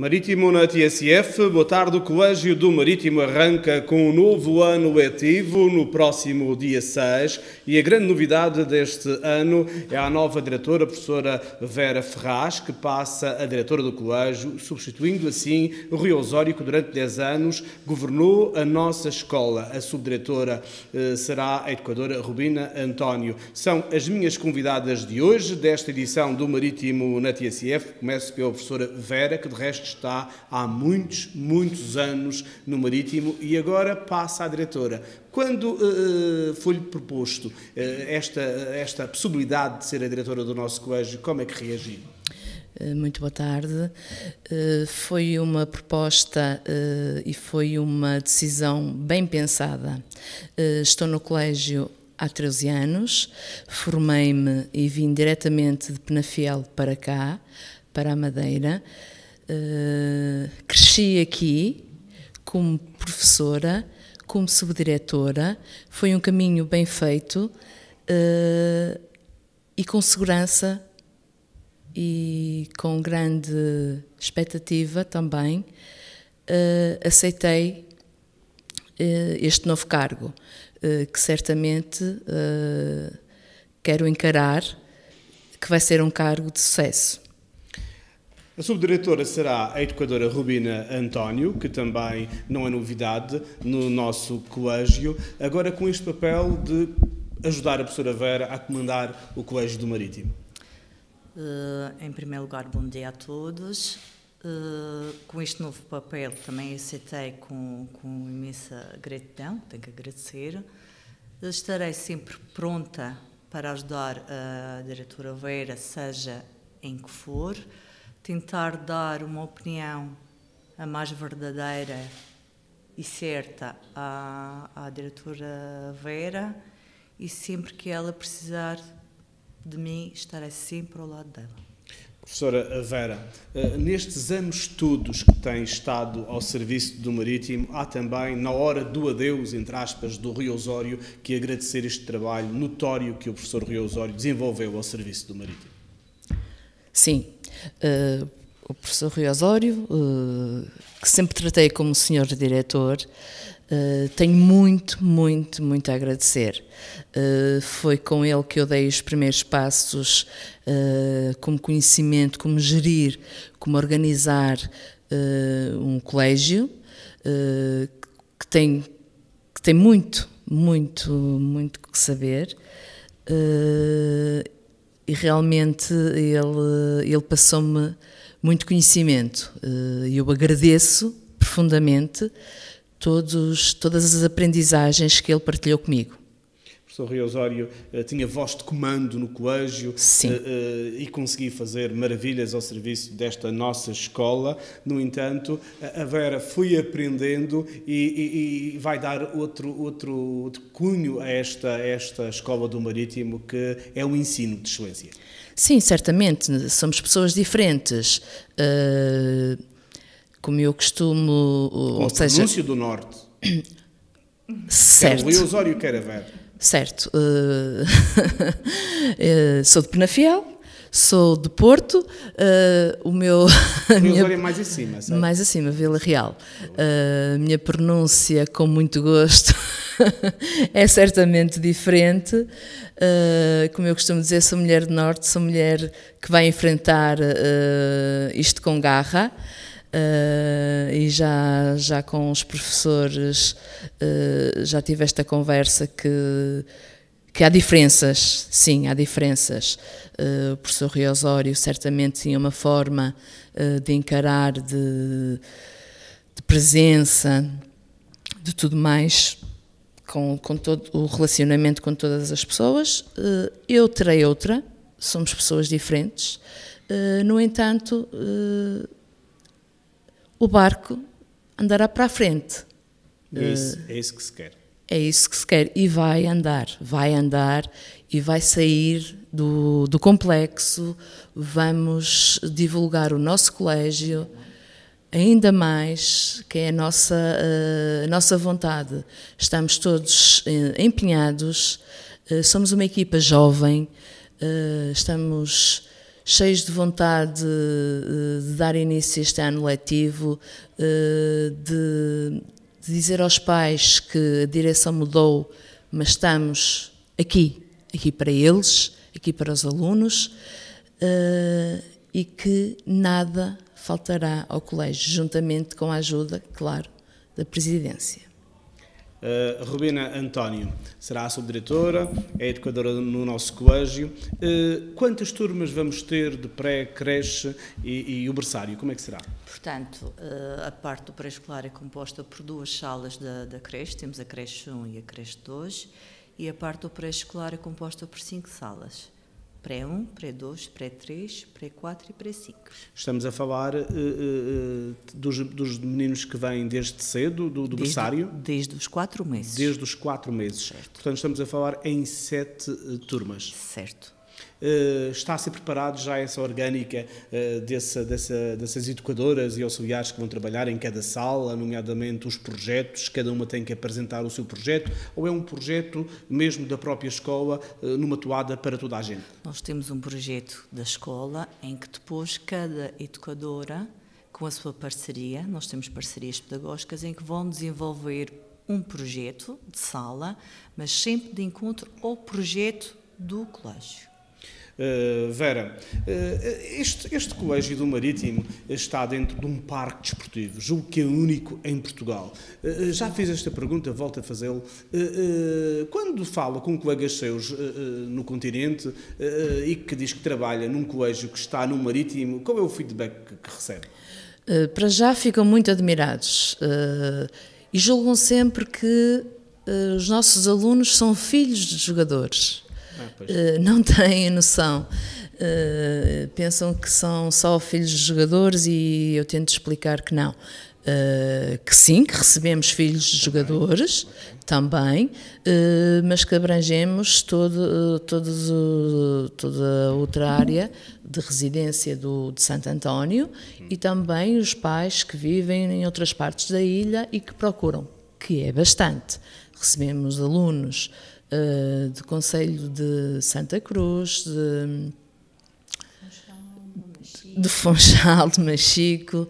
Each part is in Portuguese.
Marítimo na TSF, boa tarde. O Colégio do Marítimo arranca com o um novo ano letivo no próximo dia 6 e a grande novidade deste ano é a nova diretora, a professora Vera Ferraz, que passa a diretora do colégio, substituindo assim o Rui Osório, que durante 10 anos governou a nossa escola. A subdiretora eh, será a educadora Rubina António. São as minhas convidadas de hoje, desta edição do Marítimo na TSF. Começo pela professora Vera, que de resto está há muitos, muitos anos no Marítimo e agora passa à diretora. Quando uh, foi-lhe proposto uh, esta, esta possibilidade de ser a diretora do nosso colégio, como é que reagiu? Muito boa tarde. Foi uma proposta e foi uma decisão bem pensada. Estou no colégio há 13 anos, formei-me e vim diretamente de Penafiel para cá, para a Madeira. Eh, cresci aqui como professora, como subdiretora, foi um caminho bem feito uh, e com segurança e com grande expectativa também uh, aceitei este novo cargo, que certamente quero encarar, que vai ser um cargo de sucesso. A subdiretora será a educadora Rubina António, que também não é novidade no nosso colégio, agora com este papel de ajudar a professora Vera a comandar o Colégio do Marítimo. Uh, em primeiro lugar, bom dia a todos. Uh, com este novo papel também aceitei com, com imensa gratidão, tenho que agradecer. Estarei sempre pronta para ajudar a diretora Vera, seja em que for tentar dar uma opinião a mais verdadeira e certa à, à diretora Vera e sempre que ela precisar de mim, estarei sempre ao lado dela. Professora Vera, eh, nestes anos todos que tem estado ao serviço do Marítimo, há também, na hora do adeus, entre aspas, do Rio Osório, que agradecer este trabalho notório que o professor Rio Osório desenvolveu ao serviço do Marítimo. Sim, Uh, o professor Rui Osório, uh, que sempre tratei como senhor diretor, uh, tenho muito, muito, muito a agradecer. foi com ele que eu dei os primeiros passos como conhecimento, como gerir, como organizar um colégio que tem, que tem muito, muito, muito que saber. Uh, e realmente ele, ele passou-me muito conhecimento. E eh, eu agradeço profundamente todos, todas as aprendizagens que ele partilhou comigo professor Rui Osório eh, tinha voz de comando no colégio eh, eh, e conseguia fazer maravilhas ao serviço desta nossa escola. No entanto, a Vera foi aprendendo e, e, e vai dar outro, outro, outro cunho a esta, esta escola do Marítimo, que é o ensino de excelência. Sim, certamente. Somos pessoas diferentes. Uh, como eu costumo. Com ou seja, do Norte. Certo. Quer o Osório quer a Vera. Certo. Uh, sou de Penafiel, sou de Porto, uh, o meu... A minha, é mais acima, sabe? Mais acima, Vila Real. A uh, minha pronúncia, com muito gosto, é certamente diferente. Uh, como eu costumo dizer, sou mulher de Norte, sou mulher que vai enfrentar isto com garra. Uh, e já, já com os professores uh, já tive esta conversa que, que há diferenças, sim, há diferenças. Uh, o professor Rio Osório certamente tinha uma forma de encarar de, de, presença, de tudo mais, com, com todo o relacionamento com todas as pessoas. eu terei outra, somos pessoas diferentes. no entanto, o barco andará para a frente. É isso, eh, é isso que se quer. É isso que se quer. E vai andar, vai andar e vai sair do, do complexo. Vamos divulgar o nosso colégio ainda mais, que é a nossa, eh, a nossa vontade. Estamos todos eh, empenhados, somos uma equipa jovem, estamos cheios de vontade eh, de dar início a este ano letivo, eh, de, de dizer aos pais que a direção mudou, mas estamos aqui, aqui para eles, aqui para os alunos, eh, e que nada faltará ao colégio, juntamente com a ajuda, claro, da presidência. Uh, Rubina António será a subdiretora, é educadora no nosso colégio. Uh, quantas turmas vamos ter de pré-creche e, e, o berçário? Como é que será? Portanto, uh, a parte do pré-escolar é composta por duas salas da, da creche, temos a creche 1 e a creche 2, e a parte do pré-escolar é composta por cinco salas pré-1, pré-2, pré-3, pré-4 e pré-5. Estamos a falar uh, uh, dos, dos, meninos que vêm desde cedo, do, do desde, berçário? Desde os 4 meses. Desde os 4 meses. Certo. Portanto, estamos a falar em 7 uh, turmas. Certo. Eh, está a ser preparado já essa orgânica eh, dessa, dessa, dessas educadoras e auxiliares que vão trabalhar em cada sala, nomeadamente os projetos, cada uma tem que apresentar o seu projeto, ou é um projeto mesmo da própria escola, eh, numa toada para toda a gente? Nós temos um projeto da escola em que depois cada educadora, com a sua parceria, nós temos parcerias pedagógicas em que vão desenvolver um projeto de sala, mas sempre de encontro ao projeto do colégio. Eh, Vera, eh, este, este, colégio do Marítimo está dentro de um parque desportivo, julgo que é único em Portugal. Eh, já fiz esta pergunta, volto a fazê-lo. quando falo com colegas seus no continente e que diz que trabalha num colégio que está no Marítimo, qual é o feedback que recebe? para já ficam muito admirados e julgam sempre que os nossos alunos são filhos de jogadores ah, eh, não têm noção. Uh, pensam que são só filhos de jogadores e eu tento explicar que não. Uh, que sim, que recebemos filhos de jogadores também, também uh, mas que abrangemos todo, todo, toda outra área de residência do, de Santo António e também os pais que vivem em outras partes da ilha e que procuram, que é bastante. Recebemos alunos uh, eh, do Conselho de Santa Cruz, de, de Fonchal, de Machico,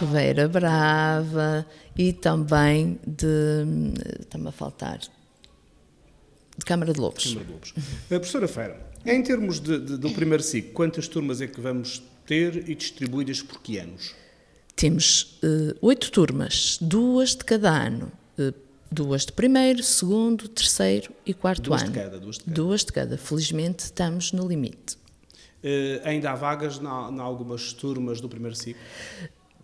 Ribeira Brava e também de. Está-me a faltar. De Câmara de Lobos. Câmara de Lobos. A eh, professora Feira, em termos de, de, do primeiro ciclo, quantas turmas é que vamos ter e distribuídas por que anos? Temos uh, oito turmas, duas de cada ano. Uh, Duas de primeiro, segundo, terceiro e quarto duas ano. De cada, duas de cada. Duas de cada. Felizmente estamos no limite. Uh, ainda há vagas em algumas turmas do primeiro ciclo?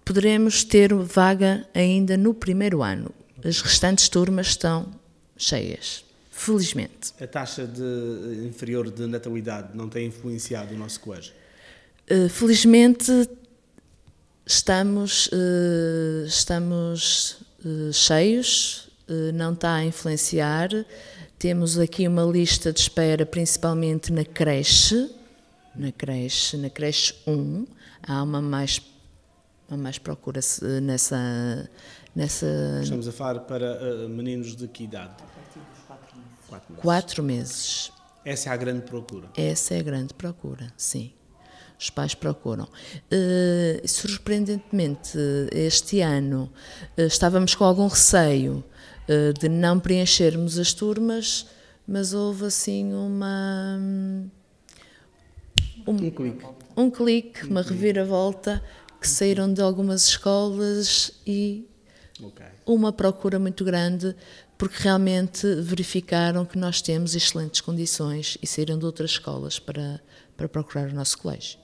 Poderemos ter vaga ainda no primeiro ano. As restantes turmas estão cheias, felizmente. A taxa de, inferior de natalidade não tem influenciado o nosso colégio? Uh, felizmente estamos, uh, estamos cheios, eh, não está a influenciar. Temos aqui uma lista de espera, principalmente na creche, na creche, na creche 1, há uma mais, uma mais procura eh, nessa, nessa... Estamos a falar para uh, meninos de que idade? Quatro meses. Quatro meses. Essa é a grande procura? Essa é a grande procura, sim. Os pais procuram. Uh, surpreendentemente, este ano uh, estávamos com algum receio eh, de não preenchermos as turmas, mas houve assim uma. Um, um clique, um clique uma reviravolta, que saíram de algumas escolas e okay. uma procura muito grande, porque realmente verificaram que nós temos excelentes condições e saíram de outras escolas para, para procurar o nosso colégio.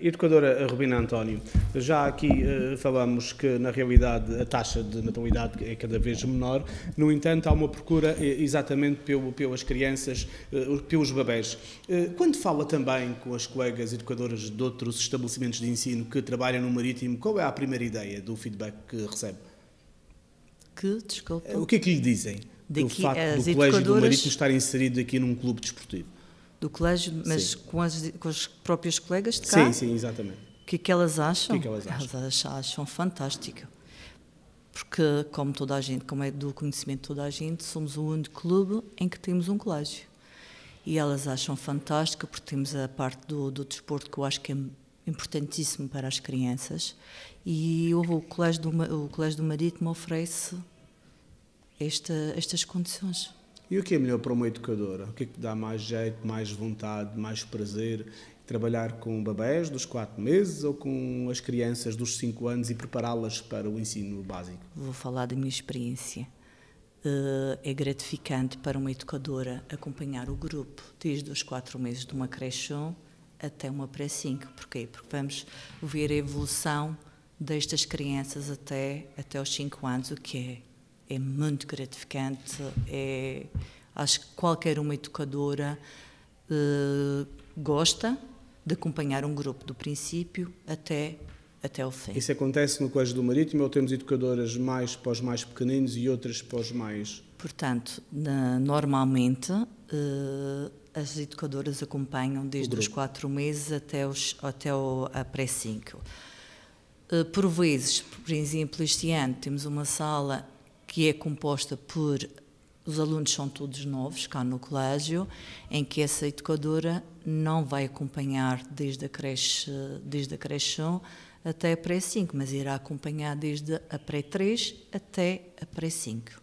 Educadora Rubina António, já aqui uh, falamos que, na realidade, a taxa de natalidade é cada vez menor, no entanto, há uma procura eh, exatamente pelo, pelas crianças, uh, pelos bebés. quando fala também com as colegas educadoras de outros estabelecimentos de ensino que trabalham no Marítimo, qual é a primeira ideia do feedback que recebe? Que, desculpa. o que é que lhe dizem? Daqui, do facto do colégio do Marítimo estar inserido aqui num clube desportivo? do colégio, mas com, as, com os próprios colegas de cá? Sim, sim, exatamente. O que é que elas acham? O que é que elas acham? Elas acham fantástico. Porque, como toda a gente, como é do conhecimento de toda a gente, somos o único clube em que temos um colégio. E elas acham fantástico, porque temos a parte do, do desporto que eu acho que é importantíssimo para as crianças. E o Colégio do, o colégio do Marítimo oferece esta, estas condições. E o que é melhor para uma educadora? O que é que dá mais jeito, mais vontade, mais prazer? Trabalhar com bebés dos 4 meses ou com as crianças dos 5 anos e prepará-las para o ensino básico? Vou falar da minha experiência. Eh, é gratificante para uma educadora acompanhar o grupo desde os 4 meses de uma creche até uma pré-5. Porquê? Porque vamos ver a evolução destas crianças até, até os 5 anos, o que é é muito gratificante. É, acho que qualquer uma educadora eh, gosta de acompanhar um grupo do princípio até até o fim. Isso acontece no Colégio do Marítimo ou temos educadoras mais para os mais pequeninos e outras para os mais? Portanto, na, normalmente eh, as educadoras acompanham desde os quatro meses até, os, até o, a pré cinco. Eh, por vezes, por exemplo, este ano temos uma sala que é composta por os alunos são todos novos cá no colégio, em que essa educadora não vai acompanhar desde a creche, desde a creche 1 até a pré 5, mas irá acompanhar desde a pré 3 até a pré 5.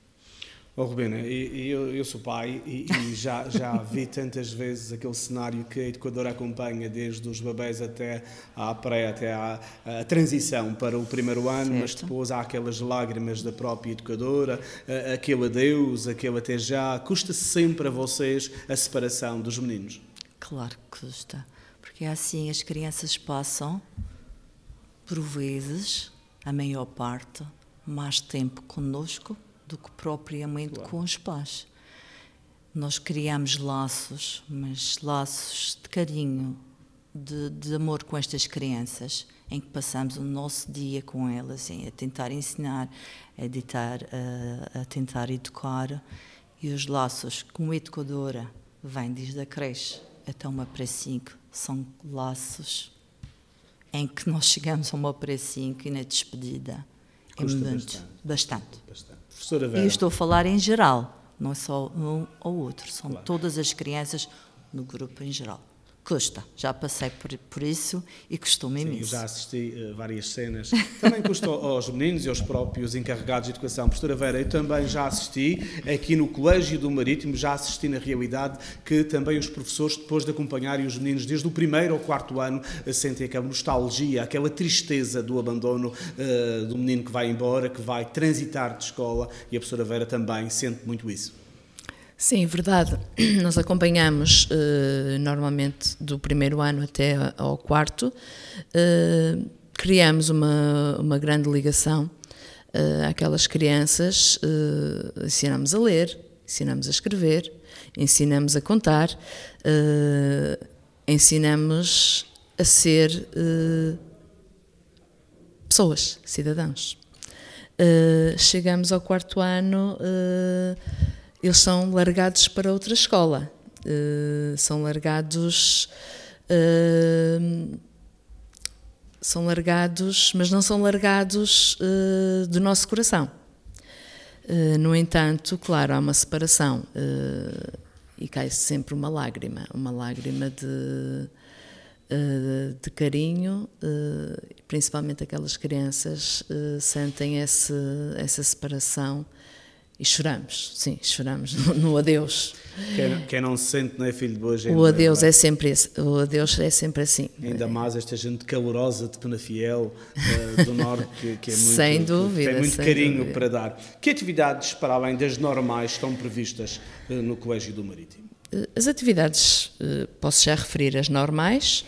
Oh, Rubena, é? eu, eu sou pai e, e já, já vi tantas vezes aquele cenário que a educadora acompanha, desde os bebês até à pré, até à, à transição para o primeiro ano, certo. mas depois há aquelas lágrimas da própria educadora, aquele adeus, aquele até já. Custa sempre a vocês a separação dos meninos? Claro que custa, porque é assim as crianças passam, por vezes, a maior parte, mais tempo conosco do que propriamente claro. com os pais. Nós criamos laços, mas laços de carinho, de, de, amor com estas crianças, em que passamos o nosso dia com elas, em, a tentar ensinar, a, ditar, a, a tentar educar. E os laços com a educadora vêm desde a creche até uma para cinco, são laços em que nós chegamos a uma para cinco e na despedida. Custa é muito, bastante. bastante. bastante. Professora Vera. E estou a falar em geral, não é só um ou outro, são claro. todas as crianças no grupo em geral custa. Já passei por, por isso e costumo imenso. Sim, já assisti uh, várias cenas. Também custa aos meninos e aos próprios encarregados de educação. Professora Vera, eu também já assisti aqui no Colégio do Marítimo, já assisti na realidade que também os professores, depois de acompanharem os meninos desde o primeiro ao quarto ano, eh, sentem aquela nostalgia, aquela tristeza do abandono uh, do menino que vai embora, que vai transitar de escola e a professora Vera também sente muito isso. Sim, verdade. Nós acompanhamos eh, normalmente do primeiro ano até ao quarto. Eh, criamos uma, uma grande ligação eh, àquelas crianças, eh, ensinamos a ler, ensinamos a escrever, ensinamos a contar, ensinamos a ser pessoas, cidadãos. chegamos ao quarto ano eles são largados para outra escola. Uh, são largados. Uh, são largados, mas não são largados uh, do nosso coração. no entanto, claro, há uma separação e cai -se sempre uma lágrima uma lágrima de, de carinho, principalmente aquelas crianças sentem esse, essa separação e choramos, sim, choramos no, no adeus. Quem, quem, não se sente não é filho de boa gente. O é, adeus é? é, sempre esse, o adeus é sempre assim. Ainda mais esta gente calorosa de Penafiel, eh, do Norte, que, que é muito, sem dúvida, tem muito carinho dúvida. para dar. Que atividades, para além das normais, estão previstas eh, no Colégio do Marítimo? Eh, as atividades, posso já referir as normais,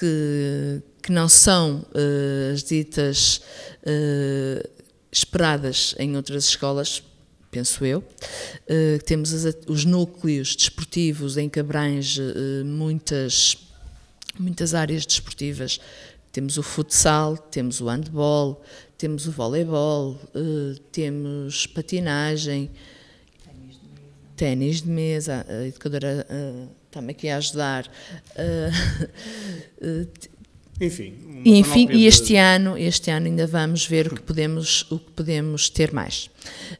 que, que não são as ditas esperadas em outras escolas, penso eu. Uh, temos as, os núcleos desportivos em que abrange uh, muitas, muitas áreas desportivas. Temos o futsal, temos o handball, temos o voleibol, uh, temos patinagem, ténis de mesa, a educadora está-me aqui a ajudar. Enfim, e, enfim, e este ano, este ano ainda vamos ver o que podemos, o que podemos ter mais,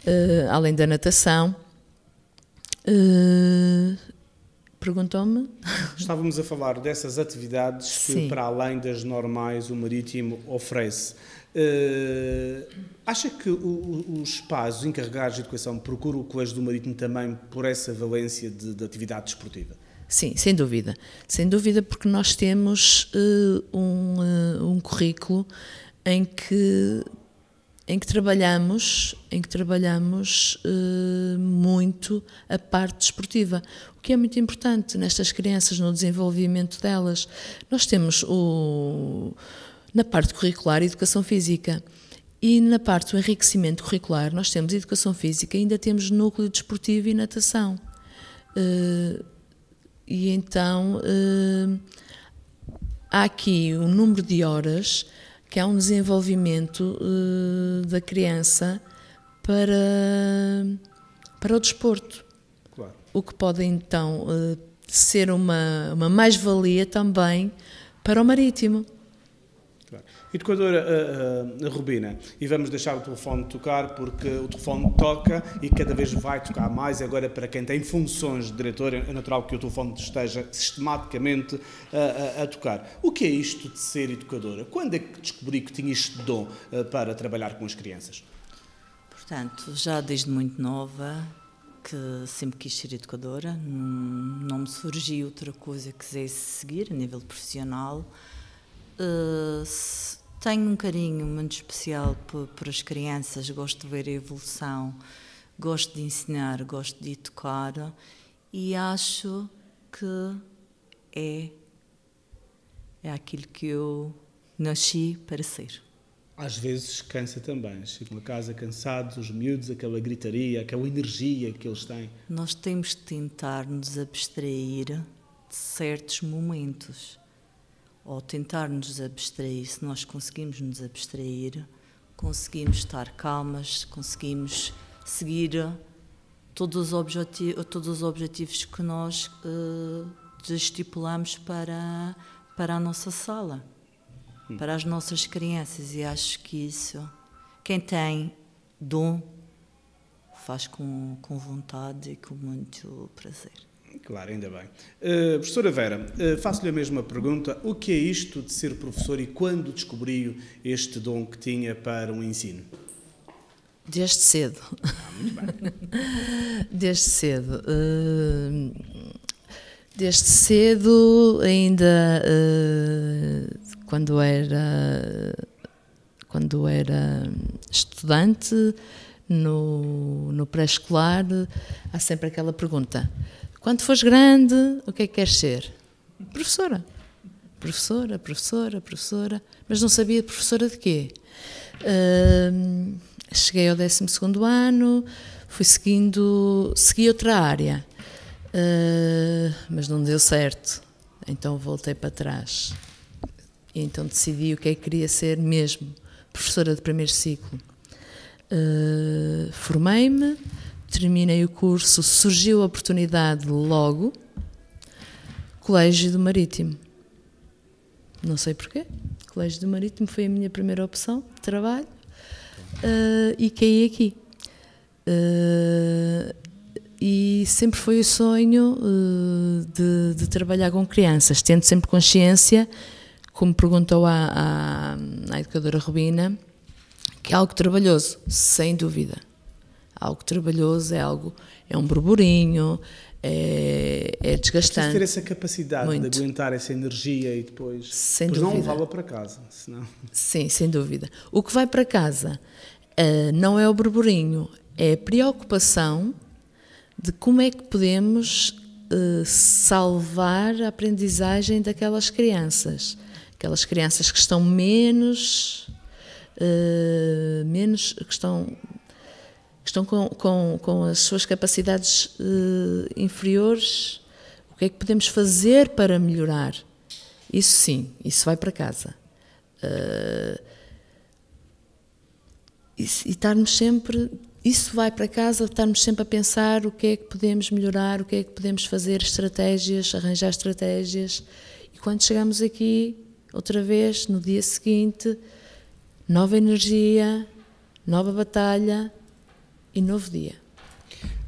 uh, além da natação. Uh, Perguntou-me. Estávamos a falar dessas atividades que, Sim. para além das normais, o marítimo oferece. Uh, acha que os pais, os encarregados de educação, procuram o Colégio do Marítimo também por essa valência de, de atividade desportiva? Sim, sem dúvida. Sem dúvida, porque nós temos uh, um, uh, um currículo em que em que trabalhamos, em que trabalhamos eh, muito a parte desportiva, o que é muito importante nestas crianças, no desenvolvimento delas. Nós temos o, na parte curricular educação física e na parte do enriquecimento curricular nós temos educação física, ainda temos núcleo desportivo e natação. E então eh, há aqui um número de horas que há é um desenvolvimento eh, da criança para, para o desporto. Claro. O que pode então eh, ser uma, uma mais-valia também para o marítimo. Educadora E depois, eh, eh, Rubina, e vamos deixar o telefone tocar, porque o telefone toca e cada vez vai tocar mais. Agora, para quem tem funções de diretor, é natural que o telefone esteja sistematicamente eh, a tocar. O que é isto de ser educadora? Quando é que descobri que tinha este dom para trabalhar com as crianças? Portanto, já desde muito nova, que sempre quis ser educadora, não me surgiu outra coisa que quisesse seguir a nível profissional. Eh, tenho um carinho muito especial por, as crianças, gosto de ver a evolução, gosto de ensinar, gosto de educar e acho que é, é aquilo que eu nasci para ser. Às vezes cansa também, chegam a casa cansados, os miúdos, aquela gritaria, aquela energia que eles têm. Nós temos de tentar nos abstrair de certos momentos ou tentar nos abstrair, se nós conseguimos nos abstrair, conseguimos estar calmas, conseguimos seguir todos os objetivos, todos os objetivos que nós uh, estipulamos para, para a nossa sala, hum. para as nossas crianças. E acho que isso, quem tem dom, faz com, com vontade e com muito prazer. Claro, ainda bem. Uh, professora Vera, uh, faço-lhe a mesma pergunta. O que é isto de ser professor e quando descobriu este dom que tinha para o um ensino? Desde cedo. Ah, muito bem. Desde cedo. Uh, desde cedo, ainda quando era quando era estudante no, no pré-escolar, há sempre aquela pergunta: quando fores grande, o que é que queres ser? Professora. Professora, professora, professora. Mas não sabia professora de quê? Uh, cheguei ao 12 ano, fui seguindo. segui outra área. Uh, mas não deu certo. Então voltei para trás. E então decidi o que é que queria ser mesmo, professora de primeiro ciclo. Uh, Formei-me, terminei o curso, surgiu a oportunidade logo, Colégio do Marítimo. Não sei porquê, Colégio do Marítimo foi a minha primeira opção de trabalho uh, e caí aqui. Uh, e sempre foi o sonho uh, de, de, trabalhar com crianças, tendo sempre consciência, como perguntou à, à, educadora Rubina, que é algo trabalhoso, sem dúvida algo trabalhoso, é algo, é um burburinho, é, é desgastante. ter essa capacidade Muito. de aguentar essa energia e depois, sem depois não levá-la para casa. Senão... Sim, sem dúvida. O que vai para casa uh, não é o burburinho, é a preocupação de como é que podemos eh, salvar a aprendizagem daquelas crianças. Aquelas crianças que estão menos. Uh, menos que estão estão com, com, com as suas capacidades uh, inferiores, o que é que podemos fazer para melhorar? Isso sim, isso vai para casa. Uh, e, e estarmos sempre, isso vai para casa, estarmos sempre a pensar o que é que podemos melhorar, o que é que podemos fazer, estratégias, arranjar estratégias. E quando chegamos aqui, outra vez, no dia seguinte, nova energia, nova batalha, e novo dia.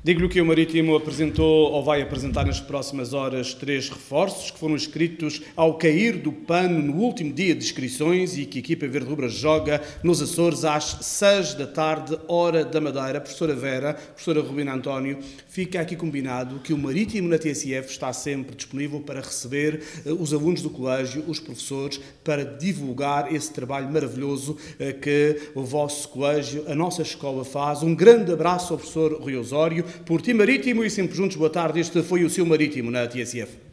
Digo-lhe que o Marítimo apresentou ou vai apresentar nas próximas horas três reforços que foram escritos ao cair do pano no último dia de inscrições e que a equipa Verde Rubra joga nos Açores às seis da tarde, hora da Madeira. Professora Vera, professora Rubina António, fica aqui combinado que o Marítimo na TSF está sempre disponível para receber eh, os alunos do colégio, os professores, para divulgar esse trabalho maravilhoso eh, que o vosso colégio, a nossa escola faz. Um grande abraço ao professor Rui Osório ti Marítimo e sempre juntos. Boa tarde. Este foi o seu Marítimo na TSF.